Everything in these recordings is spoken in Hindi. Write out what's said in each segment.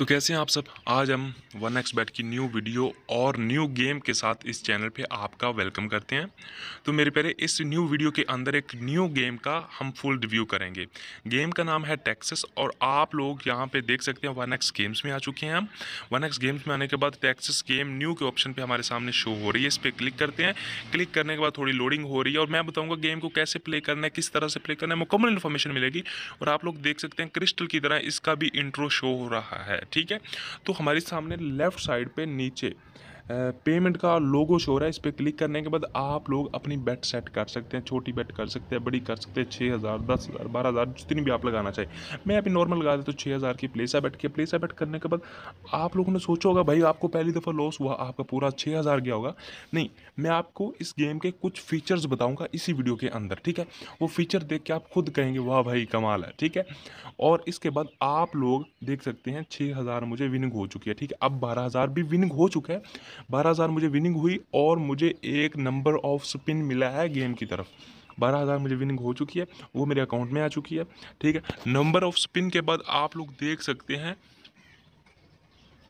तो कैसे हैं आप सब आज हम वन एक्स बैट की न्यू वीडियो और न्यू गेम के साथ इस चैनल पे आपका वेलकम करते हैं तो मेरे प्यारे इस न्यू वीडियो के अंदर एक न्यू गेम का हम फुल रिव्यू करेंगे गेम का नाम है टैक्सेस और आप लोग यहाँ पे देख सकते हैं वन एक्स गेम्स में आ चुके हैं हम वन एक्स गेम्स में आने के बाद टैक्सेस गेम न्यू के ऑप्शन पर हमारे सामने शो हो रही है इस पर क्लिक करते हैं क्लिक करने के बाद थोड़ी लोडिंग हो रही है और मैं बताऊँगा गेम को कैसे प्ले करना है किस तरह से प्ले करना है मुकम्मल इन्फॉर्मेशन मिलेगी और आप लोग देख सकते हैं क्रिस्टल की तरह इसका भी इंट्रो शो हो रहा है ठीक है तो हमारे सामने लेफ्ट साइड पे नीचे पेमेंट का लोगो शो रहा है इस पर क्लिक करने के बाद आप लोग अपनी बेट सेट कर सकते हैं छोटी बेट कर सकते हैं बड़ी कर सकते हैं छः हज़ार दस हज़ार बारह हज़ार जितनी भी आप लगाना चाहिए मैं अभी नॉर्मल लगा देता तो हूँ छः हज़ार की प्लेसा बैठ के प्लेसा बैट करने के बाद आप लोगों ने सोचा होगा भाई आपको पहली दफ़ा लॉस हुआ आपका पूरा छः हज़ार गया होगा नहीं मैं आपको इस गेम के कुछ फीचर्स बताऊँगा इसी वीडियो के अंदर ठीक है वो फीचर देख के आप खुद कहेंगे वाह भाई कमाल है ठीक है और इसके बाद आप लोग देख सकते हैं छः हज़ार मुझे विनिंग हो चुकी है ठीक है अब बारह हज़ार भी विनिंग हो चुका है बारह हज़ार मुझे विनिंग हुई और मुझे एक नंबर ऑफ स्पिन मिला है गेम की तरफ बारह हज़ार मुझे विनिंग हो चुकी है वो मेरे अकाउंट में आ चुकी है ठीक है नंबर ऑफ स्पिन के बाद आप लोग देख सकते हैं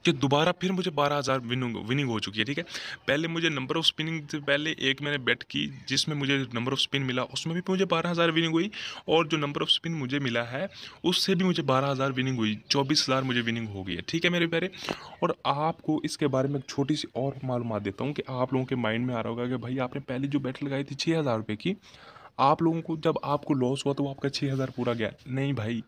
कि दोबारा फिर मुझे बारह हज़ार विनिंग विनिंग हो चुकी है ठीक है पहले मुझे नंबर ऑफ स्पिनिंग से पहले एक मैंने बेट की जिसमें मुझे नंबर ऑफ स्पिन मिला उसमें भी मुझे बारह हज़ार विनिंग हुई और जो नंबर ऑफ स्पिन मुझे मिला है उससे भी मुझे बारह हज़ार विनिंग हुई चौबीस हज़ार मुझे विनिंग हो गई है ठीक है मेरे प्यारे और आपको इसके बारे में एक छोटी सी और मालूम देता हूँ कि आप लोगों के माइंड में आ रहा होगा कि भाई आपने पहले जो बैट लगाई थी छः हज़ार रुपये की आप लोगों को जब आपको लॉस हुआ तो आपका छः हज़ार पूरा गया नहीं भाई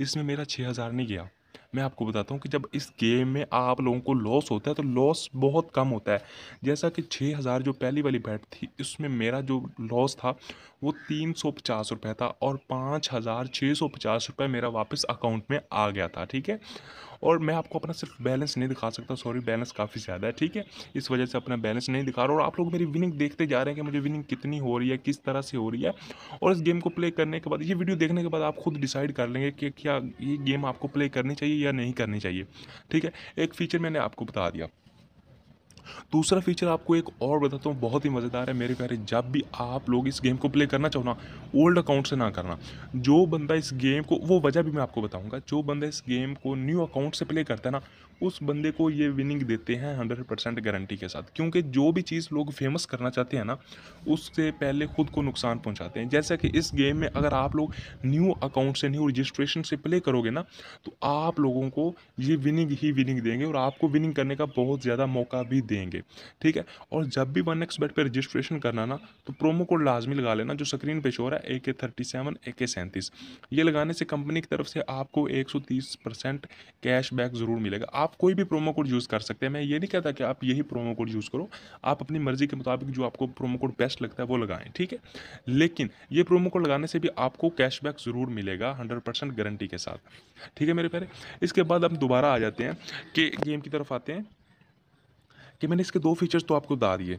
इसमें मेरा छः हज़ार नहीं गया मैं आपको बताता हूँ कि जब इस गेम में आप लोगों को लॉस होता है तो लॉस बहुत कम होता है जैसा कि छः हज़ार जो पहली वाली बैट थी उसमें मेरा जो लॉस था वो तीन सौ पचास रुपये था और पाँच हज़ार छः सौ पचास रुपये मेरा वापस अकाउंट में आ गया था ठीक है और मैं आपको अपना सिर्फ बैलेंस नहीं दिखा सकता सॉरी बैलेंस काफ़ी ज़्यादा है ठीक है इस वजह से अपना बैलेंस नहीं दिखा रहा और आप लोग मेरी विनिंग देखते जा रहे हैं कि मुझे विनिंग कितनी हो रही है किस तरह से हो रही है और इस गेम को प्ले करने के बाद ये वीडियो देखने के बाद आप खुद डिसाइड कर लेंगे कि क्या ये गेम आपको प्ले करनी चाहिए या नहीं करनी चाहिए ठीक है एक फ़ीचर मैंने आपको बता दिया दूसरा फीचर आपको एक और बताता हूँ बहुत ही मज़ेदार है मेरे प्यारे जब भी आप लोग इस गेम को प्ले करना चाहो ना ओल्ड अकाउंट से ना करना जो बंदा इस गेम को वो वजह भी मैं आपको बताऊंगा जो बंदा इस गेम को न्यू अकाउंट से प्ले करता है ना उस बंदे को ये विनिंग देते हैं हंड्रेड परसेंट गारंटी के साथ क्योंकि जो भी चीज़ लोग फेमस करना चाहते हैं ना उससे पहले खुद को नुकसान पहुंचाते हैं जैसा कि इस गेम में अगर आप लोग न्यू अकाउंट से न्यू रजिस्ट्रेशन से प्ले करोगे ना तो आप लोगों को ये विनिंग ही विनिंग देंगे और आपको विनिंग करने का बहुत ज़्यादा मौका भी देंगे ठीक है और जब भी वन एक्स बेट पर रजिस्ट्रेशन करना ना तो प्रोमो कोड लाजमी लगा लेना जो स्क्रीन पे शोर है ए के थर्टी सेवन ए के सैंतीस ये लगाने से कंपनी की तरफ से आपको एक सौ तीस परसेंट कैशबैक ज़रूर मिलेगा आप आप कोई भी प्रोमो कोड यूज़ कर सकते हैं मैं ये नहीं कहता कि आप यही प्रोमो कोड यूज़ करो आप अपनी मर्ज़ी के मुताबिक जो आपको प्रोमो कोड बेस्ट लगता है वो लगाएं ठीक है लेकिन ये प्रोमो कोड लगाने से भी आपको कैशबैक ज़रूर मिलेगा हंड्रेड परसेंट गारंटी के साथ ठीक है मेरे प्यारे इसके बाद हम दोबारा आ जाते हैं कि गेम की तरफ आते हैं कि मैंने इसके दो फीचर्स तो आपको बता दिए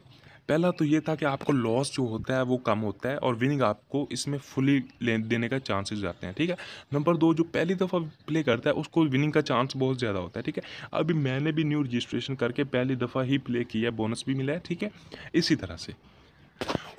पहला तो ये था कि आपको लॉस जो होता है वो कम होता है और विनिंग आपको इसमें फुली ले देने का चांसेस जाते हैं ठीक है नंबर दो जो पहली दफ़ा प्ले करता है उसको विनिंग का चांस बहुत ज़्यादा होता है ठीक है अभी मैंने भी न्यू रजिस्ट्रेशन करके पहली दफ़ा ही प्ले किया बोनस भी मिला है ठीक है इसी तरह से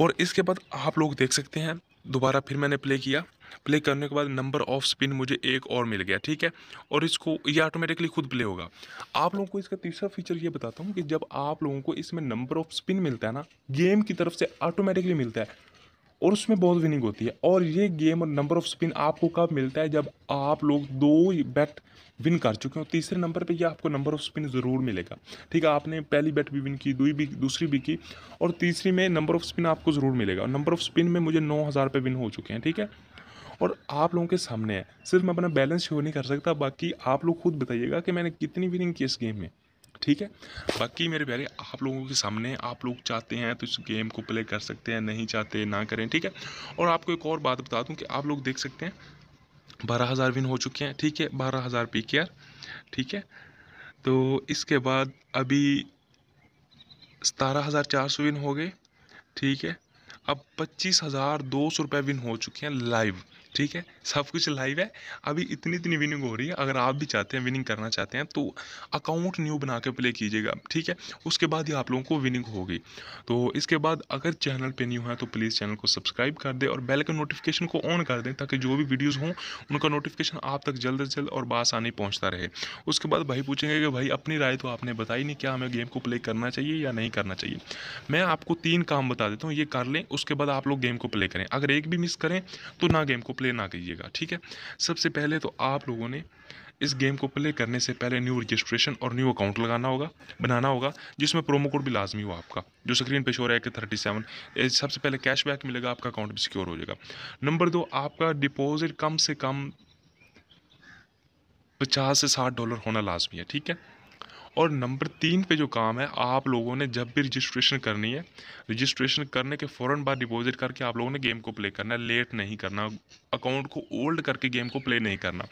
और इसके बाद आप लोग देख सकते हैं दोबारा फिर मैंने प्ले किया प्ले करने के बाद नंबर ऑफ स्पिन मुझे एक और मिल गया ठीक है और इसको ये ऑटोमेटिकली खुद प्ले होगा आप लोगों को इसका तीसरा फीचर ये बताता हूँ कि जब आप लोगों को इसमें नंबर ऑफ स्पिन मिलता है ना गेम की तरफ से ऑटोमेटिकली मिलता है और उसमें बहुत विनिंग होती है और ये गेम और नंबर ऑफ स्पिन आपको कब मिलता है जब आप लोग दो बैट विन कर चुके हो तीसरे नंबर पे ये आपको नंबर ऑफ स्पिन ज़रूर मिलेगा ठीक है आपने पहली बैट भी विन की दूसरी भी दूसरी भी की और तीसरी में नंबर ऑफ स्पिन आपको ज़रूर मिलेगा और नंबर ऑफ स्पिन में मुझे नौ हज़ार रुपये विन हो चुके हैं ठीक है और आप लोगों के सामने है सिर्फ मैं अपना बैलेंस शो नहीं कर सकता बाकी आप लोग खुद बताइएगा कि मैंने कितनी विनिंग की इस गेम में ठीक है बाकी मेरे प्यारे आप लोगों के सामने आप लोग चाहते हैं तो इस गेम को प्ले कर सकते हैं नहीं चाहते ना करें ठीक है और आपको एक और बात बता दूं कि आप लोग देख सकते हैं बारह हज़ार विन हो चुके हैं ठीक है बारह हज़ार पी के ठीक है तो इसके बाद अभी सतारह हज़ार चार सौ विन हो गए ठीक है अब पच्चीस हज़ार दो सौ रुपये विन हो चुके हैं लाइव ठीक है सब कुछ लाइव है अभी इतनी इतनी विनिंग हो रही है अगर आप भी चाहते हैं विनिंग करना चाहते हैं तो अकाउंट न्यू बना के प्ले कीजिएगा ठीक है उसके बाद ही आप लोगों को विनिंग होगी तो इसके बाद अगर चैनल पे न्यू है तो प्लीज़ चैनल को सब्सक्राइब कर दें और बेल के नोटिफिकेशन को ऑन कर दें ताकि जो भी वीडियोज़ हों उनका नोटिफिकेशन आप तक जल्द अज जल्द और बासानी पहुँचता रहे उसके बाद भाई पूछेंगे कि भाई अपनी राय तो आपने बताई नहीं क्या हमें गेम को प्ले करना चाहिए या नहीं करना चाहिए मैं आपको तीन काम बता देता हूँ ये कर लें उसके बाद आप लोग गेम को प्ले करें अगर एक भी मिस करें तो ना गेम को प्ले प्ले ना करिएगा ठीक है सबसे पहले तो आप लोगों ने इस गेम को प्ले करने से पहले न्यू रजिस्ट्रेशन और न्यू अकाउंट लगाना होगा बनाना होगा जिसमें प्रोमो कोड भी लाजमी हो आपका जो स्क्रीन पे शो रहा है कि थर्टी सेवन सबसे पहले कैशबैक मिलेगा आपका अकाउंट भी सिक्योर हो जाएगा नंबर दो आपका डिपॉजिट कम से कम पचास से साठ डॉलर होना लाजमी है ठीक है और नंबर तीन पे जो काम है आप लोगों ने जब भी रजिस्ट्रेशन करनी है रजिस्ट्रेशन करने के फ़ौर बाद डिपॉजिट करके आप लोगों ने गेम को प्ले करना है लेट नहीं करना अकाउंट को ओल्ड करके गेम को प्ले नहीं करना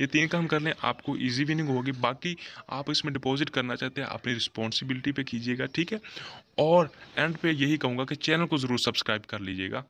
ये तीन काम कर लें आपको ईजी विनिंग होगी बाकी आप इसमें डिपॉजिट करना चाहते हैं अपनी रिस्पॉन्सिबिलिटी पर कीजिएगा ठीक है और एंड पे यही कहूँगा कि चैनल को ज़रूर सब्सक्राइब कर लीजिएगा